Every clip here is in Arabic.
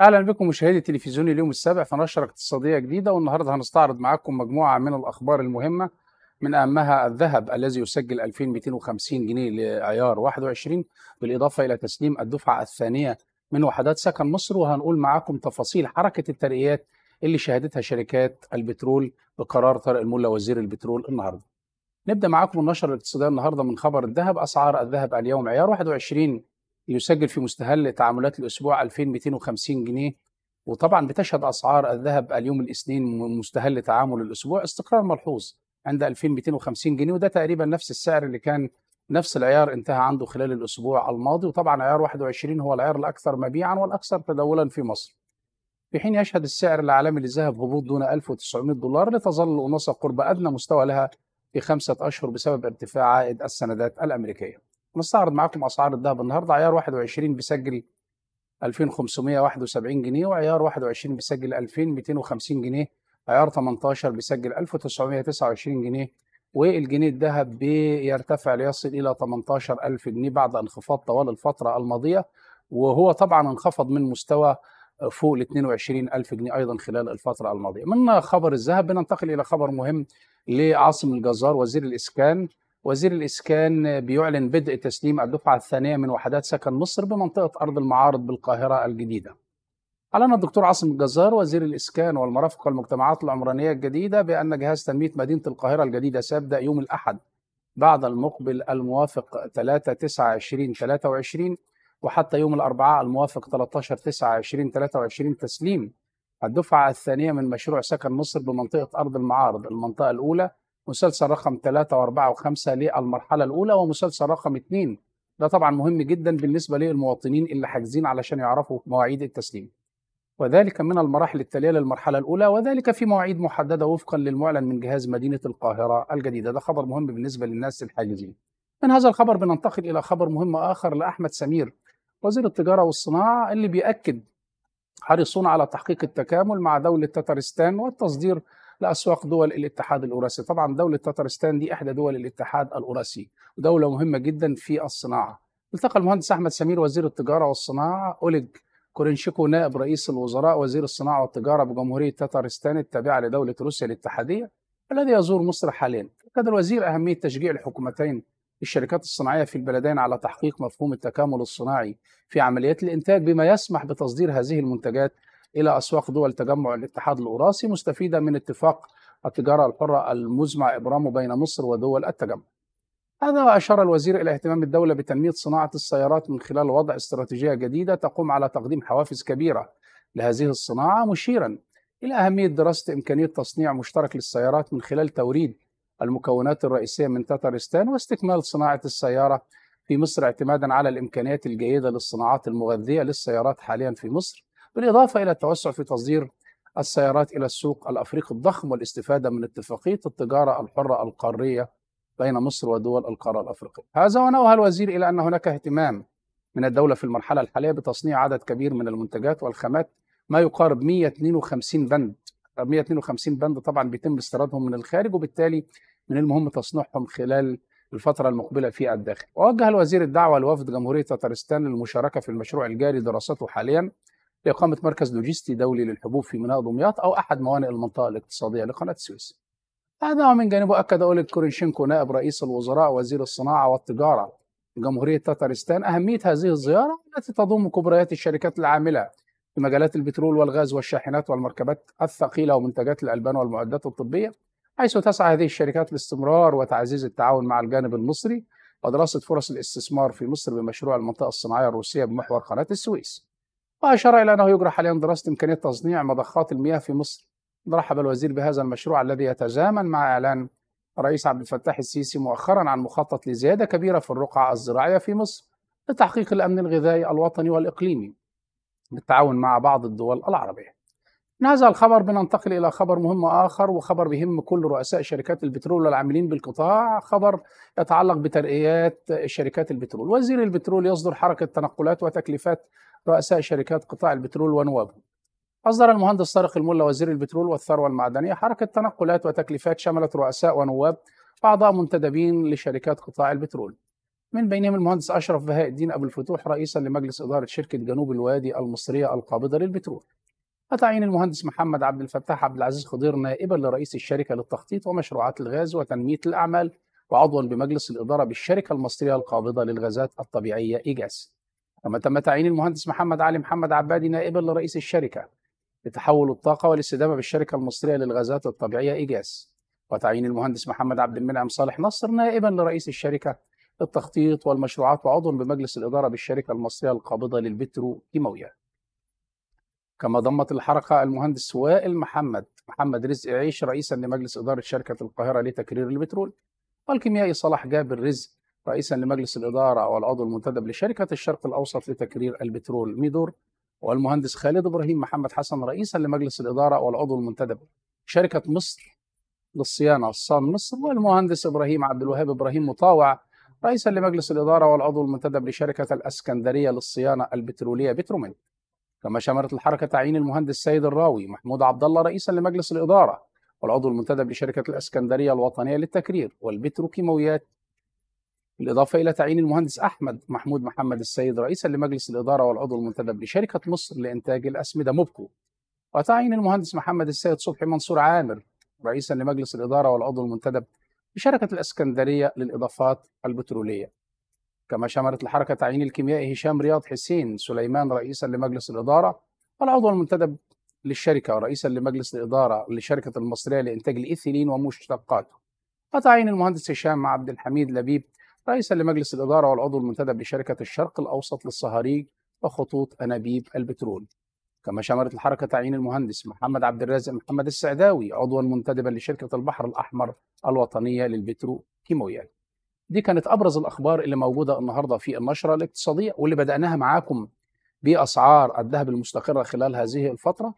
اهلا بكم مشاهدي تلفزيون اليوم السابع في نشره اقتصاديه جديده والنهارده هنستعرض معاكم مجموعه من الاخبار المهمه من اهمها الذهب الذي يسجل 2250 جنيه لعيار 21 بالاضافه الى تسليم الدفعه الثانيه من وحدات سكن مصر وهنقول معاكم تفاصيل حركه الترقيات اللي شهدتها شركات البترول بقرار طارق الملا وزير البترول النهارده. نبدا معاكم النشره الاقتصاديه النهارده من خبر الذهب اسعار الذهب اليوم عيار 21 يسجل في مستهل تعاملات الاسبوع 2250 جنيه وطبعا بتشهد اسعار الذهب اليوم الاثنين مستهل تعامل الاسبوع استقرار ملحوظ عند 2250 جنيه وده تقريبا نفس السعر اللي كان نفس العيار انتهى عنده خلال الاسبوع الماضي وطبعا عيار 21 هو العيار الاكثر مبيعا والاكثر تداولا في مصر. في حين يشهد السعر العالمي للذهب هبوط دون 1900 دولار لتظل الأونصة قرب أدنى مستوى لها في خمسة أشهر بسبب ارتفاع عائد السندات الأمريكية نستعرض معاكم اسعار الذهب النهارده عيار 21 بيسجل 2571 جنيه وعيار 21 بيسجل 2250 جنيه عيار 18 بيسجل 1929 جنيه والجنيه الذهب بيرتفع ليصل الى 18000 جنيه بعد انخفاض طوال الفتره الماضيه وهو طبعا انخفض من مستوى فوق ال 22000 جنيه ايضا خلال الفتره الماضيه. من خبر الذهب بننتقل الى خبر مهم لعاصم الجزار وزير الاسكان وزير الإسكان بيعلن بدء تسليم الدفعة الثانية من وحدات سكن مصر بمنطقة أرض المعارض بالقاهرة الجديدة أعلن الدكتور عاصم الجزار وزير الإسكان والمرافق والمجتمعات العمرانية الجديدة بأن جهاز تنمية مدينة القاهرة الجديدة سيبدأ يوم الأحد بعد المقبل الموافق 3 9 2023 23 وحتى يوم الأربعاء الموافق 13 9 2023 23 تسليم الدفعة الثانية من مشروع سكن مصر بمنطقة أرض المعارض المنطقة الأولى مسلسل رقم ثلاثة وأربعة وخمسة للمرحلة الأولى ومسلسل رقم اثنين ده طبعا مهم جدا بالنسبة للمواطنين اللي حاجزين علشان يعرفوا مواعيد التسليم وذلك من المراحل التالية للمرحلة الأولى وذلك في مواعيد محددة وفقا للمعلن من جهاز مدينة القاهرة الجديدة ده خبر مهم بالنسبة للناس الحاجزين من هذا الخبر بننتقل إلى خبر مهم آخر لأحمد سمير وزير التجارة والصناعة اللي بيأكد حريصون على تحقيق التكامل مع دولة تترستان والتصدير لاسواق دول الاتحاد الاوراسي طبعا دوله تترستان دي احدى دول الاتحاد الاوراسي ودوله مهمه جدا في الصناعه التقى المهندس احمد سمير وزير التجاره والصناعه اولج كورينشيكو نائب رئيس الوزراء وزير الصناعه والتجاره بجمهوريه تترستان التابعه لدوله روسيا الاتحاديه الذي يزور مصر حاليا اكد الوزير اهميه تشجيع الحكومتين للشركات الصناعيه في البلدين على تحقيق مفهوم التكامل الصناعي في عمليات الانتاج بما يسمح بتصدير هذه المنتجات الى اسواق دول تجمع الاتحاد الاوراسي مستفيده من اتفاق التجاره الحره المزمع ابرامه بين مصر ودول التجمع. هذا أشار الوزير إلى اهتمام الدولة بتنمية صناعة السيارات من خلال وضع استراتيجية جديدة تقوم على تقديم حوافز كبيرة لهذه الصناعة مشيرا إلى أهمية دراسة إمكانية تصنيع مشترك للسيارات من خلال توريد المكونات الرئيسية من تترستان واستكمال صناعة السيارة في مصر اعتمادا على الإمكانيات الجيدة للصناعات المغذية للسيارات حاليا في مصر بالإضافة إلى التوسع في تصدير السيارات إلى السوق الأفريقي الضخم والاستفادة من اتفاقية التجارة الحرة القارية بين مصر ودول القارة الأفريقية هذا ونوه الوزير إلى أن هناك اهتمام من الدولة في المرحلة الحالية بتصنيع عدد كبير من المنتجات والخامات ما يقارب 152 بند 152 بند طبعا بيتم استيرادهم من الخارج وبالتالي من المهم تصنيعهم خلال الفترة المقبلة في الداخل ووجه الوزير الدعوة لوفد جمهورية تتارستان للمشاركة في المشروع الجاري دراسته حاليا لإقامة مركز لوجستي دولي للحبوب في ميناء دمياط أو أحد موانئ المنطقة الاقتصادية لقناة السويس. هذا من جانبه أكد أوليك كورينشينكو نائب رئيس الوزراء وزير الصناعة والتجارة جمهورية تتارستان أهمية هذه الزيارة التي تضم كبريات الشركات العاملة في مجالات البترول والغاز والشاحنات والمركبات الثقيلة ومنتجات الألبان والمعدات الطبية حيث تسعى هذه الشركات لاستمرار وتعزيز التعاون مع الجانب المصري ودراسة فرص الاستثمار في مصر بمشروع المنطقة الصناعية الروسية بمحور قناة السويس وأشار إلى أنه يجرى حاليا دراسة إمكانية تصنيع مضخات المياه في مصر رحب الوزير بهذا المشروع الذي يتزامن مع إعلان الرئيس عبد الفتاح السيسي مؤخرا عن مخطط لزيادة كبيرة في الرقعة الزراعية في مصر لتحقيق الأمن الغذائي الوطني والإقليمي بالتعاون مع بعض الدول العربية من هذا الخبر بننتقل إلى خبر مهم آخر وخبر بهم كل رؤساء شركات البترول والعاملين بالقطاع خبر يتعلق بترقيات شركات البترول وزير البترول يصدر حركة تنقلات وتكليفات رؤساء شركات قطاع البترول ونوابه أصدر المهندس طارق الملا وزير البترول والثروة المعدنية حركة تنقلات وتكليفات شملت رؤساء ونواب أعضاء منتدبين لشركات قطاع البترول من بينهم المهندس أشرف بهاء الدين أبو الفتوح رئيسا لمجلس إدارة شركة جنوب الوادي المصرية القابضة للبترول وتعيين المهندس محمد عبد الفتاح عبد العزيز خضير نائبا لرئيس الشركة للتخطيط ومشروعات الغاز وتنمية الأعمال وعضوا بمجلس الإدارة بالشركة المصرية القابضة للغازات الطبيعية إيجاز لما تم تعيين المهندس محمد علي محمد عبادي نائبا لرئيس الشركه لتحول الطاقه والاستدامه بالشركه المصريه للغازات الطبيعيه ايجاز وتعيين المهندس محمد عبد المنعم صالح نصر نائبا لرئيس الشركه للتخطيط والمشروعات وعضو بمجلس الاداره بالشركه المصريه القابضه للبتروكيماويات كما ضمت الحركة المهندس وائل محمد محمد رزق عيش رئيسا لمجلس إدارة شركة القاهرة لتكرير البترول والكيميائي صلاح جابر رزق رئيسا لمجلس الإدارة والعضو المنتدب لشركة الشرق الأوسط لتكرير البترول ميدور والمهندس خالد إبراهيم محمد حسن رئيسا لمجلس الإدارة والعضو المنتدب شركة مصر للصيانة صان مصر والمهندس إبراهيم عبد الوهاب إبراهيم مطاوع رئيسا لمجلس الإدارة والعضو المنتدب لشركة الأسكندرية للصيانة البترولية بترومين كما شملت الحركة تعيين المهندس سيد الراوي محمود عبد الله رئيسا لمجلس الإدارة والعضو المنتدب لشركة الأسكندرية الوطنية للتكرير والبتروكيماويات بالإضافة إلى تعيين المهندس أحمد محمود محمد السيد رئيسا لمجلس الإدارة والعضو المنتدب لشركة مصر لإنتاج الأسمدة موبكو وتعيين المهندس محمد السيد صبحي منصور عامر رئيسا لمجلس الإدارة والعضو المنتدب لشركة الإسكندرية للإضافات البترولية كما شملت الحركة تعيين الكيميائي هشام رياض حسين سليمان رئيسا لمجلس الإدارة والعضو المنتدب للشركة ورئيسا لمجلس الإدارة للشركة المصرية لإنتاج الإيثيلين ومشتقاته وتعيين المهندس هشام عبد الحميد لبيب رئيسا لمجلس الإدارة والعضو المنتدب لشركة الشرق الأوسط للصهاريج وخطوط أنابيب البترول كما شملت الحركة تعيين المهندس محمد عبد الرازق محمد السعداوي عضوا منتدبا لشركة البحر الأحمر الوطنية للبتروكيماويات دي كانت أبرز الأخبار اللي موجودة النهاردة في النشرة الاقتصادية واللي بدأناها معاكم بأسعار الذهب المستقرة خلال هذه الفترة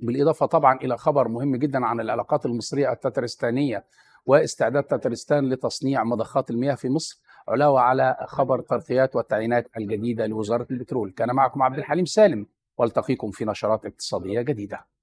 بالإضافة طبعا إلى خبر مهم جدا عن العلاقات المصرية التترستانية واستعداد تترستان لتصنيع مضخات المياه في مصر علاوه على خبر ترقيات والتعيينات الجديده لوزاره البترول كان معكم عبد الحليم سالم والتقيكم في نشرات اقتصاديه جديده